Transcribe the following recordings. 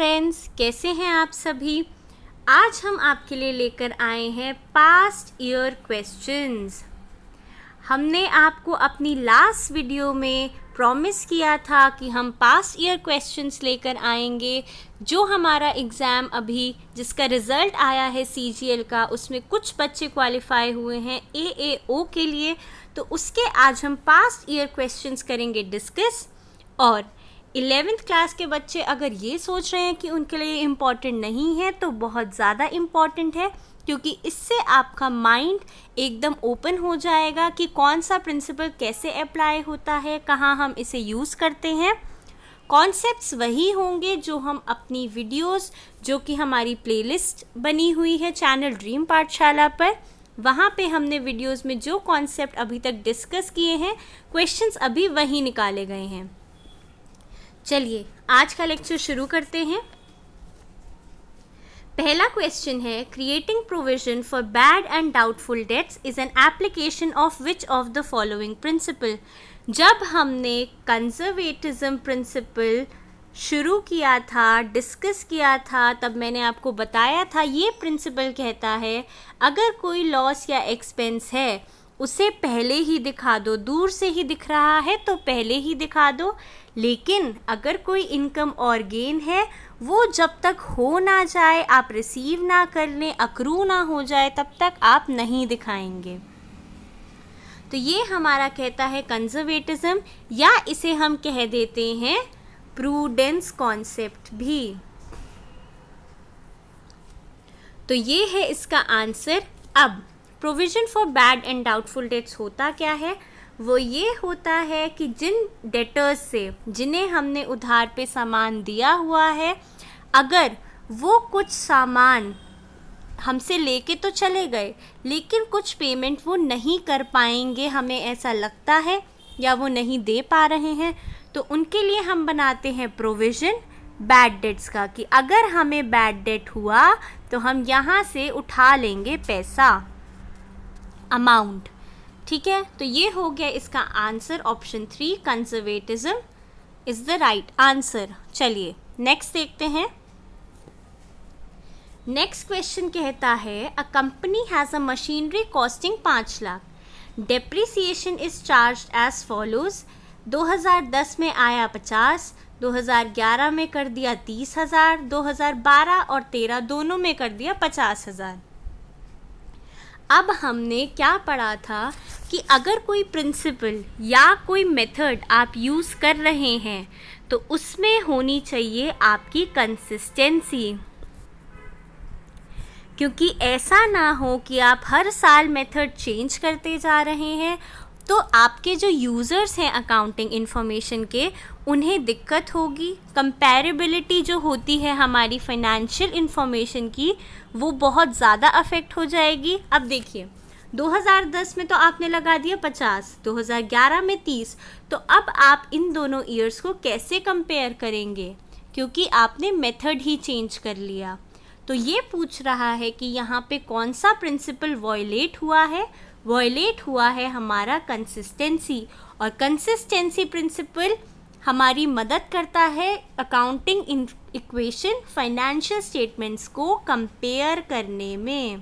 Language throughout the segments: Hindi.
फ्रेंड्स कैसे हैं आप सभी आज हम आपके लिए लेकर आए हैं पास्ट ईयर क्वेश्चंस हमने आपको अपनी लास्ट वीडियो में प्रॉमिस किया था कि हम पास्ट ईयर क्वेश्चंस लेकर आएंगे जो हमारा एग्ज़ाम अभी जिसका रिज़ल्ट आया है सी का उसमें कुछ बच्चे क्वालिफाई हुए हैं ए के लिए तो उसके आज हम पास्ट ईयर क्वेश्चंस करेंगे डिस्कस और इलेवेंथ क्लास के बच्चे अगर ये सोच रहे हैं कि उनके लिए इम्पॉर्टेंट नहीं है तो बहुत ज़्यादा इम्पॉर्टेंट है क्योंकि इससे आपका माइंड एकदम ओपन हो जाएगा कि कौन सा प्रिंसिपल कैसे अप्लाई होता है कहाँ हम इसे यूज़ करते हैं कॉन्सेप्ट्स वही होंगे जो हम अपनी वीडियोस जो कि हमारी प्लेलिस्ट बनी हुई है चैनल ड्रीम पाठशाला पर वहाँ पे हमने वीडियोस में जो कॉन्सेप्ट अभी तक डिस्कस किए हैं क्वेश्चंस अभी वही निकाले गए हैं चलिए आज का लेक्चर शुरू करते हैं पहला क्वेश्चन है creating provision for bad and doubtful debts is an application of which of the following principle जब हमने कंजर्वेटिज्म प्रिंसिपल शुरू किया था डिस्कस किया था तब मैंने आपको बताया था ये प्रिंसिपल कहता है अगर कोई लॉस या एक्सपेंस है उसे पहले ही दिखा दो दूर से ही दिख रहा है तो पहले ही दिखा दो लेकिन अगर कोई इनकम और गेन है वो जब तक हो ना जाए आप रिसीव ना कर लें अक्रू ना हो जाए तब तक आप नहीं दिखाएंगे तो ये हमारा कहता है कंजर्वेटिज्म या इसे हम कह देते हैं प्रूडेंस कॉन्सेप्ट भी तो ये है इसका आंसर अब provision for bad and doubtful debts होता क्या है वो ये होता है कि जिन डेटर्स से जिन्हें हमने उधार पे सामान दिया हुआ है अगर वो कुछ सामान हमसे लेके तो चले गए लेकिन कुछ पेमेंट वो नहीं कर पाएंगे हमें ऐसा लगता है या वो नहीं दे पा रहे हैं तो उनके लिए हम बनाते हैं प्रोविज़न बैड डेट्स का कि अगर हमें बैड डेट हुआ तो हम यहाँ से उठा लेंगे पैसा अमाउंट ठीक है तो ये हो गया इसका answer option three conservatism is the right answer चलिए नेक्स्ट देखते हैं नेक्स्ट क्वेश्चन कहता है a company has a machinery costing पाँच lakh depreciation is charge as follows 2010 में आया 50 2011 में कर दिया तीस हज़ार दो और 13 दोनों में कर दिया पचास हज़ार अब हमने क्या पढ़ा था कि अगर कोई प्रिंसिपल या कोई मेथड आप यूज़ कर रहे हैं तो उसमें होनी चाहिए आपकी कंसिस्टेंसी क्योंकि ऐसा ना हो कि आप हर साल मेथड चेंज करते जा रहे हैं तो आपके जो यूज़र्स हैं अकाउंटिंग इन्फॉर्मेशन के उन्हें दिक्कत होगी कंपेरेबिलिटी जो होती है हमारी फाइनेंशियल इन्फॉर्मेशन की वो बहुत ज़्यादा अफेक्ट हो जाएगी अब देखिए 2010 में तो आपने लगा दिया 50, 2011 में 30, तो अब आप इन दोनों ईयर्स को कैसे कंपेयर करेंगे क्योंकि आपने मेथड ही चेंज कर लिया तो ये पूछ रहा है कि यहाँ पे कौन सा प्रिंसिपल वॉयलेट हुआ है वॉयलेट हुआ है हमारा कंसिस्टेंसी और कंसिस्टेंसी प्रिंसिपल हमारी मदद करता है अकाउंटिंग इक्वेशन फाइनेंशियल स्टेटमेंट्स को कंपेयर करने में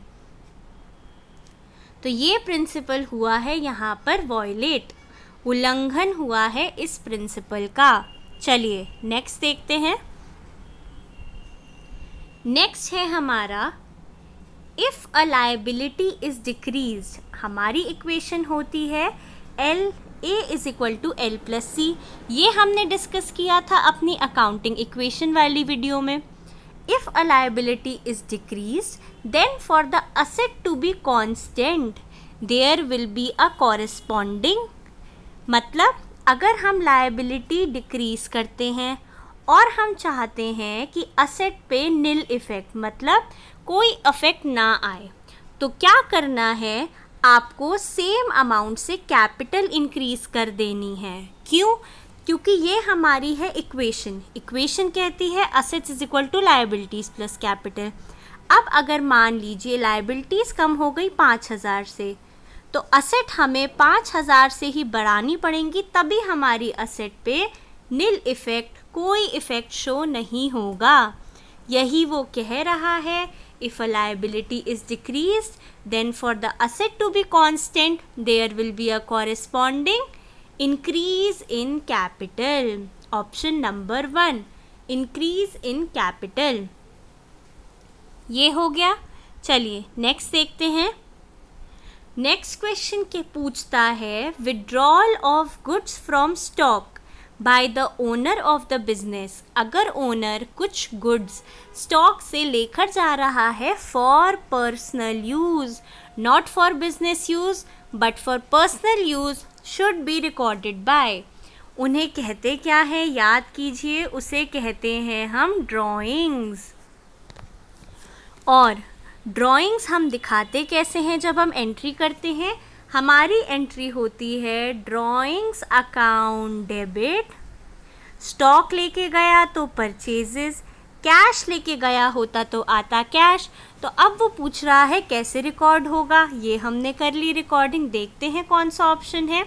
तो ये प्रिंसिपल हुआ है यहाँ पर वॉयलेट उल्लंघन हुआ है इस प्रिंसिपल का चलिए नेक्स्ट देखते हैं नेक्स्ट है हमारा if a liability is decrease हमारी इक्वेशन होती है L A is equal to L plus C ये हमने डिस्कस किया था अपनी अकाउंटिंग इक्वेशन वाली वीडियो में if a liability is decrease then for the asset to be constant there will be a corresponding मतलब अगर हम लाइबिलिटी डिक्रीज करते हैं और हम चाहते हैं कि असेट पे नील इफ़ेक्ट मतलब कोई इफ़ेक्ट ना आए तो क्या करना है आपको सेम अमाउंट से कैपिटल इंक्रीज कर देनी है क्यों क्योंकि ये हमारी है इक्वेशन इक्वेशन कहती है assets is equal to liabilities plus capital अब अगर मान लीजिए लाइबिलिटीज़ कम हो गई पाँच हज़ार से तो असेट हमें पाँच हज़ार से ही बढ़ानी पड़ेंगी तभी हमारी असेट पे नील इफ़ेक्ट कोई इफ़ेक्ट शो नहीं होगा यही वो कह रहा है if a is decrease then for the asset to be constant there will be a corresponding increase in capital option number one increase in capital ये हो गया चलिए नेक्स्ट देखते हैं नेक्स्ट क्वेश्चन के पूछता है withdrawal of goods from stock by the owner of the business अगर ओनर कुछ गुड्स स्टॉक से लेकर जा रहा है for personal use not for business use but for personal use should be recorded by उन्हें कहते क्या है याद कीजिए उसे कहते हैं हम ड्राइंग्स और ड्राइंग्स हम दिखाते कैसे हैं जब हम एंट्री करते हैं हमारी एंट्री होती है ड्राइंग्स अकाउंट डेबिट स्टॉक लेके गया तो परचेजेस कैश लेके गया होता तो आता कैश तो अब वो पूछ रहा है कैसे रिकॉर्ड होगा ये हमने कर ली रिकॉर्डिंग देखते हैं कौन सा ऑप्शन है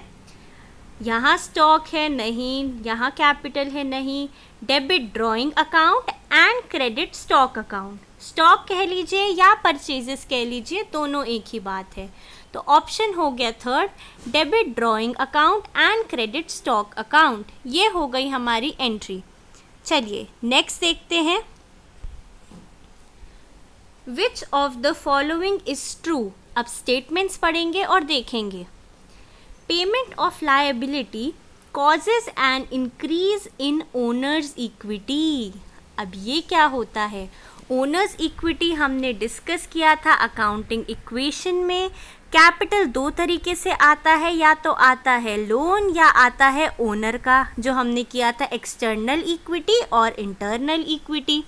यहाँ स्टॉक है नहीं यहाँ कैपिटल है नहीं debit drawing account and credit stock account stock कह लीजिए या परचेजेस कह लीजिए दोनों एक ही बात है तो ऑप्शन हो गया third debit drawing account and credit stock account ये हो गई हमारी एंट्री चलिए नेक्स्ट देखते हैं which of the following is true अब स्टेटमेंट्स पढ़ेंगे और देखेंगे payment of liability causes and increase in owner's equity अब ये क्या होता है ओनर्स इक्विटी हमने डिस्कस किया था अकाउंटिंग इक्वेशन में कैपिटल दो तरीके से आता है या तो आता है लोन या आता है ओनर का जो हमने किया था एक्सटर्नल इक्विटी और इंटरनल इक्विटी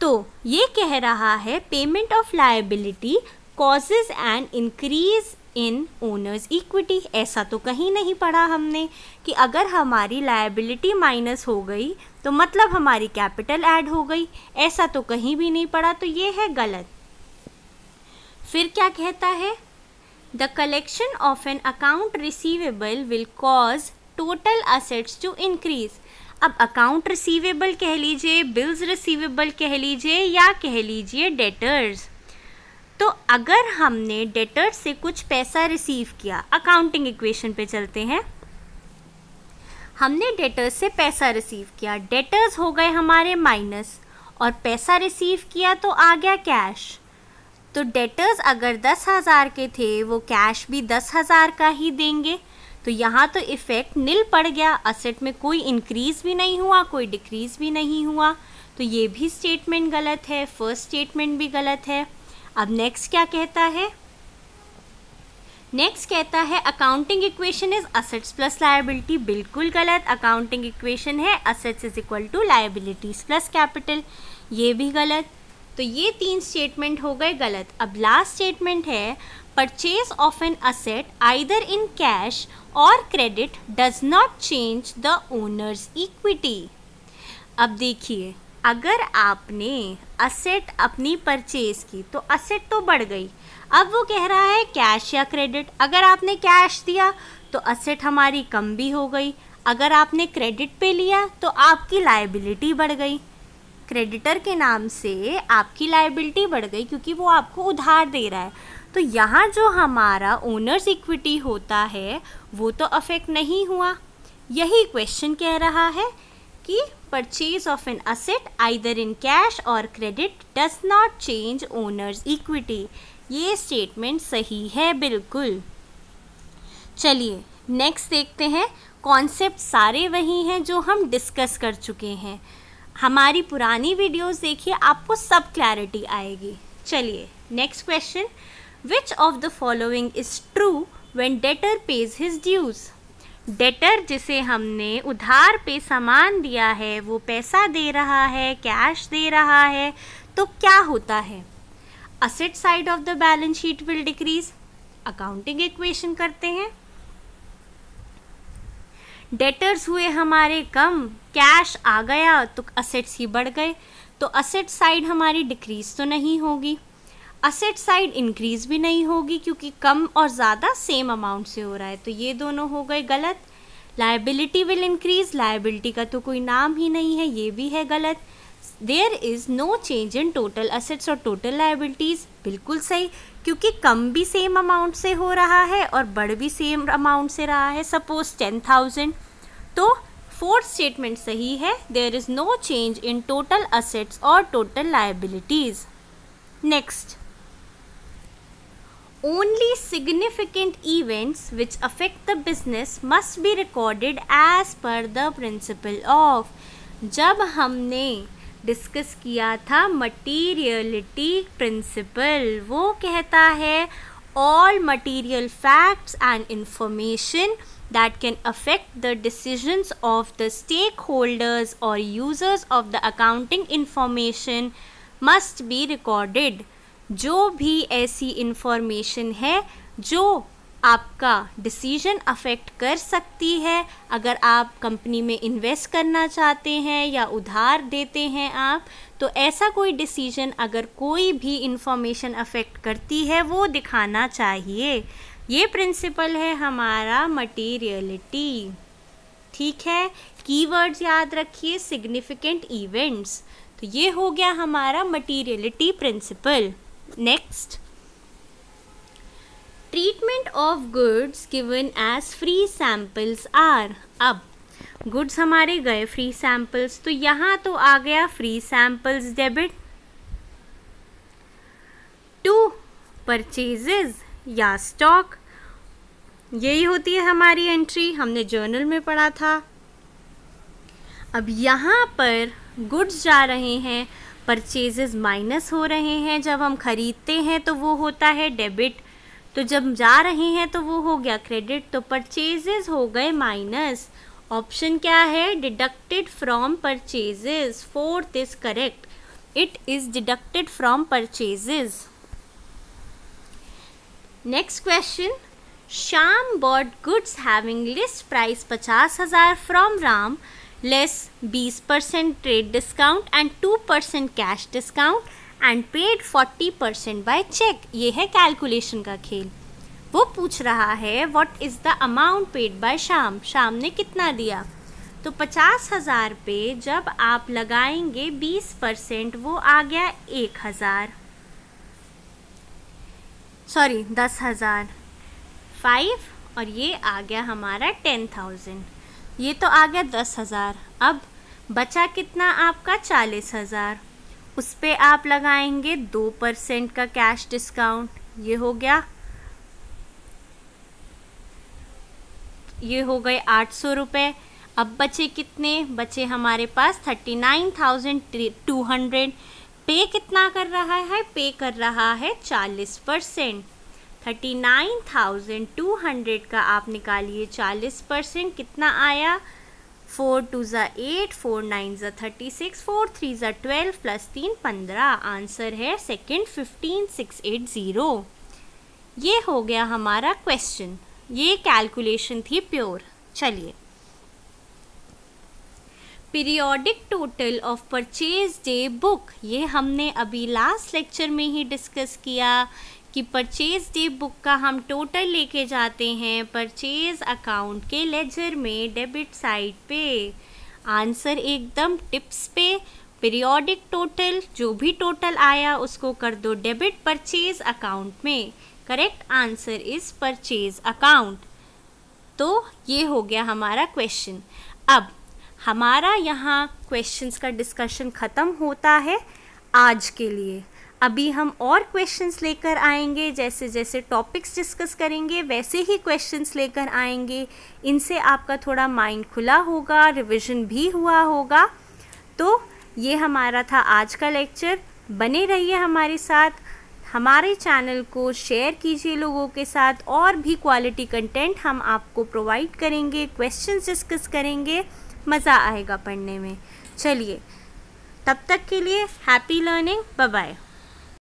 तो ये कह रहा है payment of liability causes and increase in owner's equity ऐसा तो कहीं नहीं पढ़ा हमने कि अगर हमारी लायबिलिटी माइनस हो गई तो मतलब हमारी कैपिटल ऐड हो गई ऐसा तो कहीं भी नहीं पढ़ा तो ये है गलत फिर क्या कहता है the collection of an account receivable will cause total assets to increase अब अकाउंट रिसीवेबल कह लीजिए बिल्स रिसीवेबल कह लीजिए या कह लीजिए डेटर्स तो अगर हमने डेटर से कुछ पैसा रिसीव किया अकाउंटिंग इक्वेशन पे चलते हैं हमने डेटर्स से पैसा रिसीव किया डेटर्स हो गए हमारे माइनस और पैसा रिसीव किया तो आ गया कैश तो डेटर्स अगर दस हज़ार के थे वो कैश भी दस हज़ार का ही देंगे तो यहाँ तो इफ़ेक्ट नील पड़ गया असेट में कोई इंक्रीज़ भी नहीं हुआ कोई डिक्रीज़ भी नहीं हुआ तो ये भी स्टेटमेंट गलत है फर्स्ट स्टेटमेंट भी गलत है अब नेक्स्ट क्या कहता है नेक्स्ट कहता है accounting equation is assets plus liability बिल्कुल गलत अकाउंटिंग इक्वेशन है assets is equal to liabilities plus capital ये भी गलत तो ये तीन स्टेटमेंट हो गए गलत अब लास्ट स्टेटमेंट है purchase of an asset either in cash और credit does not change the owner's equity अब देखिए अगर आपने असेट अपनी परचेज की तो असेट तो बढ़ गई अब वो कह रहा है कैश या क्रेडिट अगर आपने कैश दिया तो असेट हमारी कम भी हो गई अगर आपने क्रेडिट पे लिया तो आपकी लायबिलिटी बढ़ गई क्रेडिटर के नाम से आपकी लायबिलिटी बढ़ गई क्योंकि वो आपको उधार दे रहा है तो यहाँ जो हमारा ओनर्स इक्विटी होता है वो तो अफेक्ट नहीं हुआ यही क्वेश्चन कह रहा है कि purchase of an asset either in cash और credit does not change owner's equity ये स्टेटमेंट सही है बिल्कुल चलिए नेक्स्ट देखते हैं कॉन्सेप्ट सारे वही हैं जो हम डिस्कस कर चुके हैं हमारी पुरानी वीडियोस देखिए आपको सब क्लैरिटी आएगी चलिए next question which of the following is true when debtor pays his dues debtor जिसे हमने उधार पे सामान दिया है वो पैसा दे रहा है कैश दे रहा है तो क्या होता है asset side of the balance sheet will decrease accounting equation करते हैं डेटर्स हुए हमारे कम कैश आ गया तो असेट्स ही बढ़ गए तो असेट साइड हमारी डिक्रीज तो नहीं होगी असेट साइड इंक्रीज भी नहीं होगी क्योंकि कम और ज़्यादा सेम अमाउंट से हो रहा है तो ये दोनों हो गए गलत लाइबिलिटी विल इंक्रीज लाइबिलिटी का तो कोई नाम ही नहीं है ये भी है गलत there is no change in total assets और टोटल लाइबिलिटीज़ बिल्कुल सही क्योंकि कम भी सेम अमाउंट से हो रहा है और बढ़ भी सेम अमाउंट से रहा है सपोज टेन थाउजेंड तो फोर्थ स्टेटमेंट सही है there is no change in total assets और total liabilities next only significant events which affect the business must be recorded as per the principle of जब हमने डिस्कस किया था मटीरियलिटी प्रिंसिपल वो कहता है all material facts and information that can affect the decisions of the stakeholders और users of the accounting information must be recorded. जो भी ऐसी इन्फॉर्मेशन है जो आपका डिसीजन अफेक्ट कर सकती है अगर आप कंपनी में इन्वेस्ट करना चाहते हैं या उधार देते हैं आप तो ऐसा कोई डिसीजन अगर कोई भी इन्फॉर्मेशन अफेक्ट करती है वो दिखाना चाहिए ये प्रिंसिपल है हमारा मटेरियलिटी ठीक है कीवर्ड्स याद रखिए सिग्निफिकेंट इवेंट्स तो ये हो गया हमारा materiality principle Next, treatment of goods given as free samples are. अब गुड्स हमारे गए फ्री सैम्पल्स तो यहाँ तो आ गया free samples debit to purchases या स्टॉक यही होती है हमारी एंट्री हमने जर्नल में पढ़ा था अब यहाँ पर गुड्स जा रहे हैं परचेजेज माइनस हो रहे हैं जब हम ख़रीदते हैं तो वो होता है डेबिट तो जब जा रहे हैं तो वो हो गया क्रेडिट तो परचेजेज हो गए माइनस ऑप्शन क्या है deducted from purchases fourth is correct it is deducted from purchases next question Shyam bought goods having list price पचास हज़ार from Ram less 20% trade discount and 2% cash discount and paid 40% by check. ये है calculation का खेल वो पूछ रहा है what is the amount paid by शाम शाम ने कितना दिया तो पचास हज़ार पे जब आप लगाएंगे बीस परसेंट वो आ गया एक हज़ार सॉरी दस हज़ार फाइव और ये आ गया हमारा टेन थाउजेंड ये तो आ गया दस हज़ार अब बचा कितना आपका चालीस हज़ार उस पर आप लगाएंगे दो परसेंट का कैश डिस्काउंट ये हो गया ये हो गए आठ सौ रुपये अब बचे कितने बचे हमारे पास thirty nine thousand two hundred पे कितना कर रहा है पे कर रहा है चालीस percent thirty nine thousand two hundred का आप निकालिए चालीस परसेंट कितना आया फोर टू ज़ा एट फोर नाइन ज़ा थर्टी सिक्स फोर थ्री ज़ा ट्वेल्व प्लस तीन पंद्रह आंसर है second fifteen six eight zero ये हो गया हमारा क्वेश्चन ये कैलकुलेशन थी प्योर चलिए periodic total of purchase day book ये हमने अभी लास्ट लेक्चर में ही डिस्कस किया कि परचेज डे बुक का हम टोटल लेके जाते हैं परचेज अकाउंट के लेजर में डेबिट साइड पे आंसर एकदम टिप्स पे पीरियोडिक टोटल जो भी टोटल आया उसको कर दो डेबिट परचेज अकाउंट में correct answer is purchase account तो ये हो गया हमारा क्वेश्चन अब हमारा यहाँ क्वेश्चंस का डिस्कशन ख़त्म होता है आज के लिए अभी हम और क्वेश्चंस लेकर आएंगे जैसे जैसे टॉपिक्स डिस्कस करेंगे वैसे ही क्वेश्चंस लेकर आएंगे इनसे आपका थोड़ा माइंड खुला होगा रिविजन भी हुआ होगा तो ये हमारा था आज का लेक्चर बने रहिए हमारे साथ हमारे चैनल को शेयर कीजिए लोगों के साथ और भी क्वालिटी कंटेंट हम आपको प्रोवाइड करेंगे क्वेश्चंस डिस्कस करेंगे मज़ा आएगा पढ़ने में चलिए तब तक के लिए हैप्पी लर्निंग बाय